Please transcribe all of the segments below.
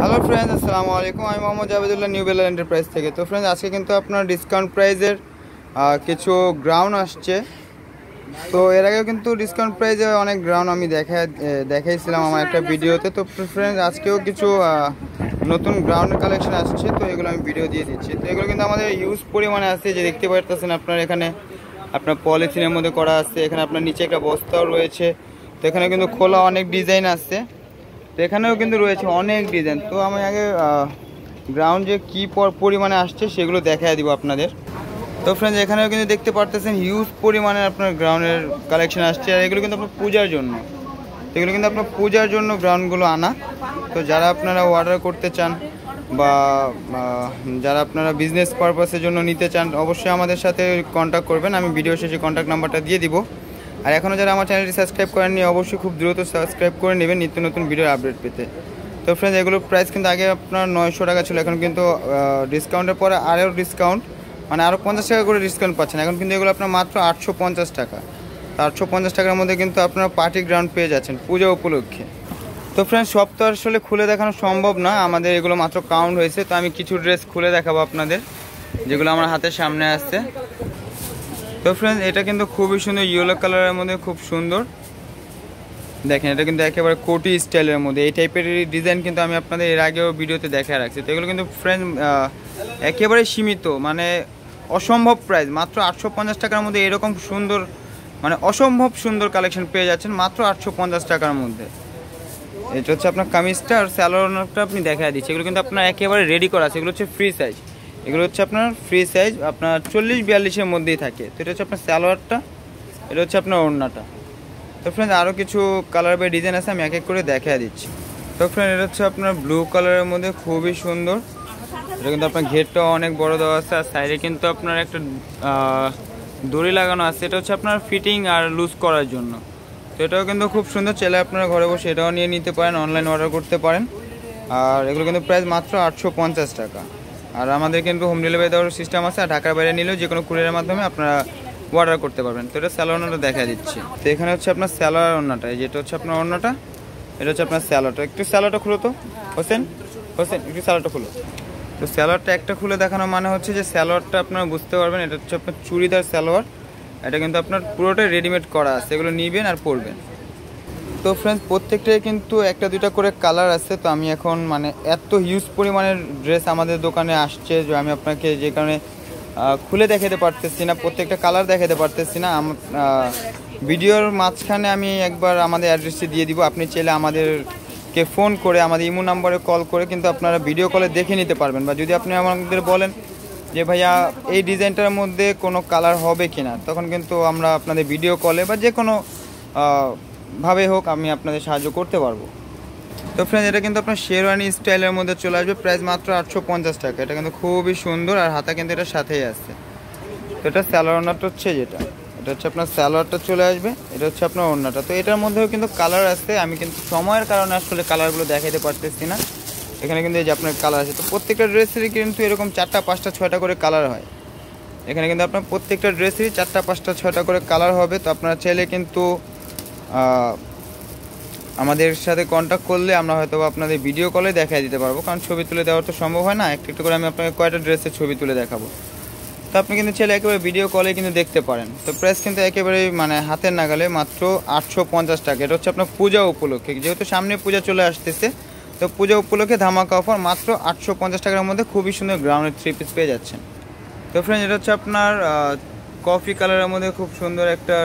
hello friends আসসালামু আলাইকুম আমি মোহাম্মদ জাবেদুল্লাহ নিউ বেলার এন্টারপ্রাইজ থেকে তো ফ্রেন্ডস আজকে কিন্তু আপনার ডিসকাউন্ট প্রাইজের কিছু গ্রাউন্ড আসছে তো এর আগেও কিন্তু ডিসকাউন্ট প্রাইজে অনেক গ্রাউন্ড আমি দেখা দেখাইছিলাম আমার একটা ভিডিওতে তো ফ্রেন্ডস আজকেও কিছু নতুন গ্রাউন্ডের কালেকশন আসছে তো এগুলো আমি ভিডিও দিয়ে দিচ্ছি তো এগুলো কিন্তু আমাদের ইউজ পরিমাণে আছে যে দেখতে পারতেছেন আপনার এখানে আপনার পলিথিনের মধ্যে করা আছে এখানে আপনার নিচে একটা বস্তাও রয়েছে তো এখানে কিন্তু খোলা অনেক ডিজাইন আছে তো এখানেও কিন্তু রয়েছে অনেক ডিজাইন তো আমি আগে গ্রাউন্ড যে কী পরিমাণে আসছে সেগুলো দেখা দিব আপনাদের তো ফ্রেন্ডস এখানেও কিন্তু দেখতে পারতেছেন হিউজ পরিমাণে আপনার গ্রাউন্ডের কালেকশন আসছে আর এগুলো কিন্তু আপনার পূজার জন্য এগুলো কিন্তু আপনার পূজার জন্য গ্রাউন্ডগুলো আনা তো যারা আপনারা অর্ডার করতে চান বা যারা আপনারা বিজনেস পারপাসের জন্য নিতে চান অবশ্যই আমাদের সাথে কন্ট্যাক্ট করবেন আমি ভিডিও শেষে কন্ট্যাক্ট নাম্বারটা দিয়ে দিব আর এখনও যারা আমার চ্যানেলটি সাবস্ক্রাইব করেননি অবশ্যই খুব দ্রুত সাবস্ক্রাইব করে নেবেন নিত্য নতুন ভিডিওর আপডেট পেতে তো ফ্রেন্ডস এগুলোর প্রাইস কিন্তু আগে আপনার নয়শো টাকা ছিল এখন কিন্তু ডিসকাউন্টের পরে আরও ডিসকাউন্ট মানে আরও পঞ্চাশ টাকা করে ডিসকাউন্ট পাচ্ছেন এখন কিন্তু এগুলো আপনার মাত্র আটশো পঞ্চাশ টাকা তো আটশো পঞ্চাশ টাকার মধ্যে কিন্তু আপনারা পার্টি গ্রাউন্ড পেয়ে যাচ্ছেন পূজা উপলক্ষে তো ফ্রেন্ডস সব তো আসলে খুলে দেখানো সম্ভব না আমাদের এগুলো মাত্র কাউন্ট হয়েছে তো আমি কিছু ড্রেস খুলে দেখাবো আপনাদের যেগুলো আমার হাতের সামনে আসছে তো ফ্রেন্ড এটা কিন্তু খুবই সুন্দর ইয়েলো কালারের মধ্যে খুব সুন্দর দেখেন এটা কিন্তু একেবারে কোটি স্টাইলের মধ্যে এই টাইপের ডিজাইন কিন্তু আমি আপনাদের এর আগেও ভিডিওতে দেখা রাখছি তো এগুলো কিন্তু ফ্রেন্ড একেবারে সীমিত মানে অসম্ভব প্রাইস মাত্র আটশো টাকার মধ্যে এরকম সুন্দর মানে অসম্ভব সুন্দর কালেকশন পেয়ে যাচ্ছেন মাত্র আটশো টাকার মধ্যে এটা হচ্ছে আপনার কামিজটা আর স্যালোনটা আপনি দেখা দিচ্ছে এগুলো কিন্তু আপনার একেবারে রেডি করা আছে এগুলো হচ্ছে ফ্রি সাইজ এগুলো হচ্ছে আপনার ফ্রি সাইজ আপনার চল্লিশ বিয়াল্লিশের মধ্যেই থাকে তো এটা হচ্ছে আপনার স্যালোয়ারটা এটা হচ্ছে আপনার ওড়নাটা তো ফ্রেন্ড আরও কিছু কালার বা ডিজাইন আছে আমি এক এক করে দেখা দিচ্ছি তো ফ্রেন্ড এটা হচ্ছে আপনার ব্লু কালারের মধ্যে খুবই সুন্দর এটা কিন্তু আপনার ঘেরটা অনেক বড় দেওয়া আছে আর সাইডে কিন্তু আপনার একটা দড়ি লাগানো আছে এটা হচ্ছে আপনার ফিটিং আর লুজ করার জন্য তো এটাও কিন্তু খুব সুন্দর চেলে আপনারা ঘরে বসে এটাও নিয়ে নিতে পারেন অনলাইন অর্ডার করতে পারেন আর এগুলো কিন্তু প্রাইস মাত্র আটশো টাকা আর আমাদের কিন্তু হোম ডেলিভারি দেওয়ার সিস্টেম আছে আর ঢাকার বাইরে নিলেও যে কোনো কুরিয়ারের মাধ্যমে আপনারা অর্ডার করতে পারবেন তো এটা স্যালোনাটা দেখা দিচ্ছে তো এখানে হচ্ছে আপনার স্যালোয়ার অন্যটা যেটা হচ্ছে আপনার অন্যটা এটা হচ্ছে আপনার স্যালোটা একটু স্যালোটা খুলো তো হোসেন হোসেন একটু স্যালোটা খুলো তো স্যালোয়ারটা একটা খুলে দেখানো মানে হচ্ছে যে স্যালোয়ারটা আপনারা বুঝতে পারবেন এটা হচ্ছে আপনার চুড়িদার স্যালোয়ার এটা কিন্তু আপনার পুরোটাই রেডিমেড করা আছে এগুলো নিবেন আর পরবেন তো ফ্রেন্ডস প্রত্যেকটাই কিন্তু একটা দুইটা করে কালার আছে তো আমি এখন মানে এত হিউজ পরিমাণের ড্রেস আমাদের দোকানে আসছে যে আমি আপনাকে যে কারণে খুলে দেখাতে পারতেছি না প্রত্যেকটা কালার দেখাতে পারতেছি না ভিডিওর মাঝখানে আমি একবার আমাদের অ্যাড্রেসটি দিয়ে দিব আপনি চাইলে আমাদেরকে ফোন করে আমাদের ইমো নাম্বারে কল করে কিন্তু আপনারা ভিডিও কলে দেখে নিতে পারবেন বা যদি আপনি আমাদের বলেন যে ভাইয়া এই ডিজাইনটার মধ্যে কোনো কালার হবে কিনা তখন কিন্তু আমরা আপনাদের ভিডিও কলে বা যে কোনো ভাবে হোক আমি আপনাদের সাহায্য করতে পারবো তো ফ্রেন্ড এটা কিন্তু আপনার শেরওয়ানি স্টাইলের মধ্যে চলে আসবে প্রাইস মাত্র আটশো পঞ্চাশ টাকা এটা কিন্তু খুবই সুন্দর আর হাতা কিন্তু এটার সাথেই আসছে তো এটা স্যালোয়ার ওনারটা হচ্ছে যেটা এটা হচ্ছে আপনার স্যালোয়ারটা চলে আসবে এটা হচ্ছে আপনার অন্যটা তো এটার মধ্যেও কিন্তু কালার আসছে আমি কিন্তু সময়ের কারণে আসলে কালারগুলো দেখাতে পারতেছি না এখানে কিন্তু এই যে আপনার কালার আছে তো প্রত্যেকটা ড্রেসেরই কিন্তু এরকম চারটা পাঁচটা ছয়টা করে কালার হয় এখানে কিন্তু আপনার প্রত্যেকটা ড্রেসেরই চারটা পাঁচটা ছয়টা করে কালার হবে তো আপনার চাইলে কিন্তু আমাদের সাথে কন্ট্যাক্ট করলে আমরা হয়তো আপনাদের ভিডিও কলে দেখাই দিতে পারবো কারণ ছবি তুলে দেওয়া তো সম্ভব হয় না একটু একটু করে আমি আপনাকে কয়টা ড্রেসের ছবি তুলে দেখাবো তো আপনি কিন্তু ছেলে একেবারে ভিডিও কলে কিন্তু দেখতে পারেন তো প্রাইস কিন্তু একেবারে মানে হাতের নাগালে মাত্র আটশো পঞ্চাশ টাকা এটা হচ্ছে আপনার পূজা উপলক্ষে যেহেতু সামনে পূজা চলে আসতেছে তো পূজা উপলক্ষে ধামাকা অফার মাত্র আটশো পঞ্চাশ টাকার মধ্যে খুবই সুন্দর গ্রাউন্ডের থ্রি পিস পেয়ে যাচ্ছেন তো ফ্রেন্ড এটা হচ্ছে আপনার কফি কালারের মধ্যে খুব সুন্দর একটা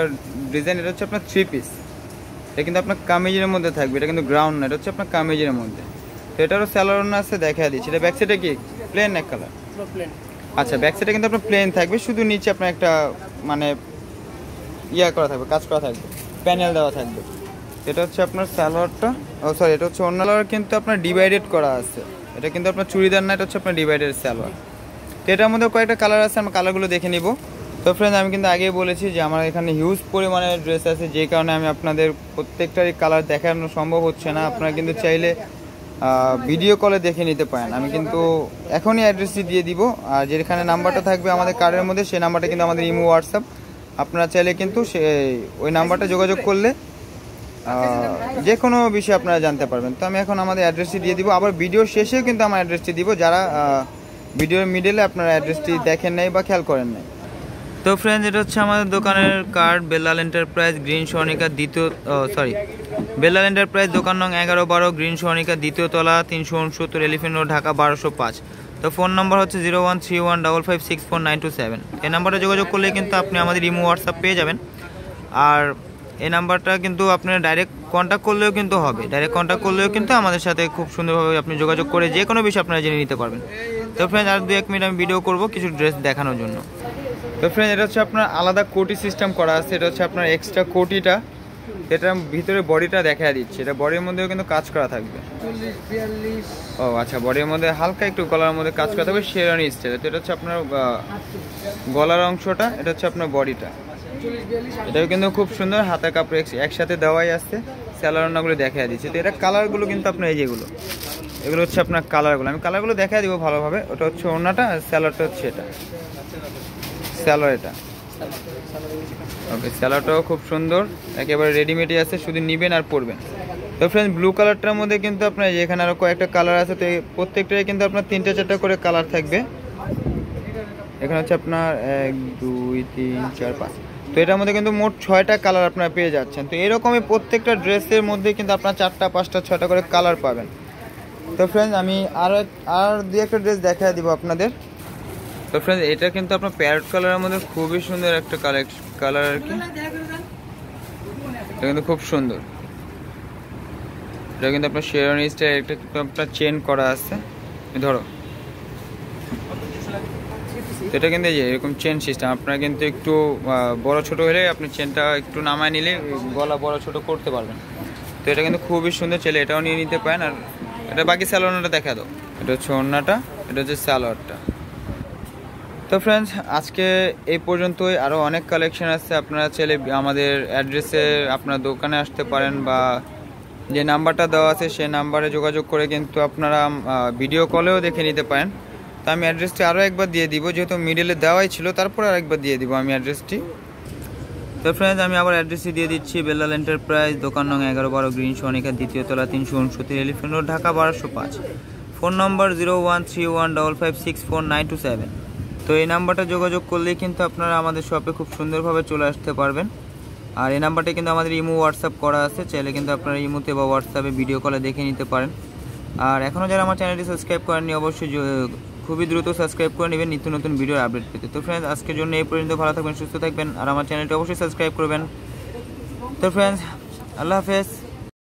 ডিজাইন এটা হচ্ছে আপনার থ্রি পিস এটা কিন্তু আপনার কামিজের মধ্যে থাকবে এটা কিন্তু গ্রাউন্ড না এটা হচ্ছে আপনার কামিজের মধ্যে তো এটারও স্যালোরন আছে দেখা দিচ্ছি এটা ব্যাক সাইডে কি প্লেন এক কালার আচ্ছা ব্যাক সাইডে কিন্তু আপনার প্লেন থাকবে শুধু নিচে আপনার একটা মানে ইয়া করা থাকবে কাজ করা থাকবে প্যানেল দেওয়া থাকবে এটা হচ্ছে আপনার স্যালোয়ারটা ও সরি এটা হচ্ছে অন্য কিন্তু আপনার ডিভাইডেড করা আছে এটা কিন্তু আপনার চুড়িদার না এটা হচ্ছে আপনার ডিভাইডেড স্যালোয়ার তো এটার মধ্যে কয়েকটা কালার আছে আমি কালারগুলো দেখে নিবো তো ফ্রেন্ড আমি কিন্তু আগেই বলেছি যে আমার এখানে হিউজ পরিমাণে ড্রেস আছে যে কারণে আমি আপনাদের প্রত্যেকটারই কালার দেখানো সম্ভব হচ্ছে না আপনারা কিন্তু চাইলে ভিডিও কলে দেখে নিতে পারেন আমি কিন্তু এখনই অ্যাড্রেসটি দিয়ে দিব আর যেখানে নাম্বারটা থাকবে আমাদের কার্ডের মধ্যে সেই নাম্বারটা কিন্তু আমাদের ইমো হোয়াটসঅ্যাপ আপনারা চাইলে কিন্তু সে ওই নাম্বারটা যোগাযোগ করলে যে কোনো বিষয়ে আপনারা জানতে পারবেন তো আমি এখন আমাদের অ্যাড্রেসটি দিয়ে দিব আবার ভিডিও শেষেও কিন্তু আমার অ্যাড্রেসটি দিব যারা ভিডিওর মিডলে আপনারা অ্যাড্রেসটি দেখেন নাই বা খেয়াল করেন নাই তো ফ্রেন্ডস এটা হচ্ছে আমাদের দোকানের card Belal enterprise green Sonika দ্বিতীয় সরি বেলাল এন্টারপ্রাইজ দোকান নং এগারো বারো গ্রিন সোনিকা দ্বিতীয় তলা তিনশো উনসত্তর এলিফেন্ট রোড ঢাকা বারোশো পাঁচ তো ফোন নম্বর হচ্ছে zero one three one double five six four nine two seven এই নাম্বারে যোগাযোগ করলে কিন্তু আপনি আমাদের ইমো হোয়াটসঅ্যাপ পেয়ে যাবেন আর এই নাম্বারটা কিন্তু আপনার ডাইরেক্ট কন্ট্যাক্ট করলেও কিন্তু হবে ডাইরেক্ট কন্ট্যাক্ট করলেও কিন্তু আমাদের সাথে খুব সুন্দরভাবে আপনি যোগাযোগ করে যে কোনো বিষয় আপনারা জেনে নিতে পারবেন তো ফ্রেন্ড আর দু এক মিনিট আমি ভিডিও করবো কিছু ড্রেস দেখানোর জন্য তো ফ্রেন্ড এটা হচ্ছে আপনার আলাদা কোটি সিস্টেম করা আছে এটা হচ্ছে আপনার এক্সট্রা কোটিটা এটা ভিতরে বডিটা দেখা দিচ্ছে এটা বডির মধ্যেও কিন্তু কাজ করা থাকবে ও আচ্ছা বডির মধ্যে হালকা একটু গলার মধ্যে কাজ করা থাকবে শেরানি স্টাইল তো এটা হচ্ছে আপনার গলার অংশটা এটা হচ্ছে আপনার বডিটা এটাও কিন্তু খুব সুন্দর হাতা কাপড় একসাথে দেওয়াই আছে স্যালারনাগুলো দেখা দিচ্ছে তো এটা কালারগুলো কিন্তু আপনার এই যেগুলো এগুলো হচ্ছে আপনার কালারগুলো আমি কালারগুলো দেখা দিব ভালোভাবে ওটা হচ্ছে ওনাটা আর স্যালারটা হচ্ছে এটা স্যালোর এটা ওকে স্যালোটাও খুব সুন্দর একেবারে রেডিমেডই আছে শুধু নিবেন আর পরবেন তো ফ্রেন্ড ব্লু কালারটার মধ্যে কিন্তু আপনার এখানে আরও কয়েকটা কালার আছে তো প্রত্যেকটাই কিন্তু আপনার তিনটা চারটা করে কালার থাকবে এখানে হচ্ছে আপনার এক দুই তিন চার পাঁচ তো এটার মধ্যে কিন্তু মোট ছয়টা কালার আপনারা পেয়ে যাচ্ছেন তো এরকমই প্রত্যেকটা ড্রেসের মধ্যে কিন্তু আপনার চারটা পাঁচটা ছয়টা করে কালার পাবেন তো ফ্রেন্ডস আমি আরও আর দু একটা ড্রেস দেখা দিব আপনাদের তো ফ্রেন্ড এটা কিন্তু আপনার প্যারট কালারের মধ্যে খুবই সুন্দর একটা কালেকশন কালার আর কি এটা কিন্তু খুব সুন্দর এটা কিন্তু আপনার শেরওয়ানি স্টাইল একটা আপনার চেন করা আছে ধরো এটা কিন্তু যে এরকম চেন সিস্টেম আপনার কিন্তু একটু বড় ছোট হলে আপনি চেনটা একটু নামায় নিলে গলা বড় ছোট করতে পারবেন তো এটা কিন্তু খুবই সুন্দর ছেলে এটাও নিয়ে নিতে পারেন আর এটা বাকি স্যালোনাটা দেখা দাও এটা হচ্ছে অন্যটা এটা হচ্ছে স্যালোয়ারটা তো ফ্রেন্ডস আজকে এই পর্যন্তই আরও অনেক কালেকশন আছে আপনারা চাইলে আমাদের অ্যাড্রেসে আপনার দোকানে আসতে পারেন বা যে নাম্বারটা দেওয়া আছে সেই নাম্বারে যোগাযোগ করে কিন্তু আপনারা ভিডিও কলেও দেখে নিতে পারেন তো আমি অ্যাড্রেসটি আরও একবার দিয়ে দিব যেহেতু মিডিলে দেওয়াই ছিল তারপরে আরেকবার দিয়ে দিব আমি অ্যাড্রেসটি তো ফ্রেন্ডস আমি আবার অ্যাড্রেসটি দিয়ে দিচ্ছি বেলাল এন্টারপ্রাইজ দোকান নং এগারো বারো গ্রিন সনিকা দ্বিতীয় তলা তিনশো উনসত্তর এলিফেন্ট রোড ঢাকা বারোশো পাঁচ phone number zero one three one double five six four nine two seven তো এই নাম্বারটা যোগাযোগ করলেই কিন্তু আপনারা আমাদের শপে খুব সুন্দরভাবে চলে আসতে পারবেন আর এই নাম্বারটা কিন্তু আমাদের ইমো হোয়াটসঅ্যাপ করা আছে চাইলে কিন্তু আপনারা ইমোতে বা হোয়াটসঅ্যাপে ভিডিও কলে দেখে নিতে পারেন আর এখনও যারা আমার চ্যানেলটি সাবস্ক্রাইব করেননি অবশ্যই খুবই দ্রুত সাবস্ক্রাইব করে নেবেন নিত্য নতুন ভিডিও আপডেট পেতে তো ফ্রেন্ডস আজকের জন্য এই পর্যন্ত ভালো থাকবেন সুস্থ থাকবেন আর আমার চ্যানেলটি অবশ্যই সাবস্ক্রাইব করবেন তো ফ্রেন্ডস আল্লাহ হাফেজ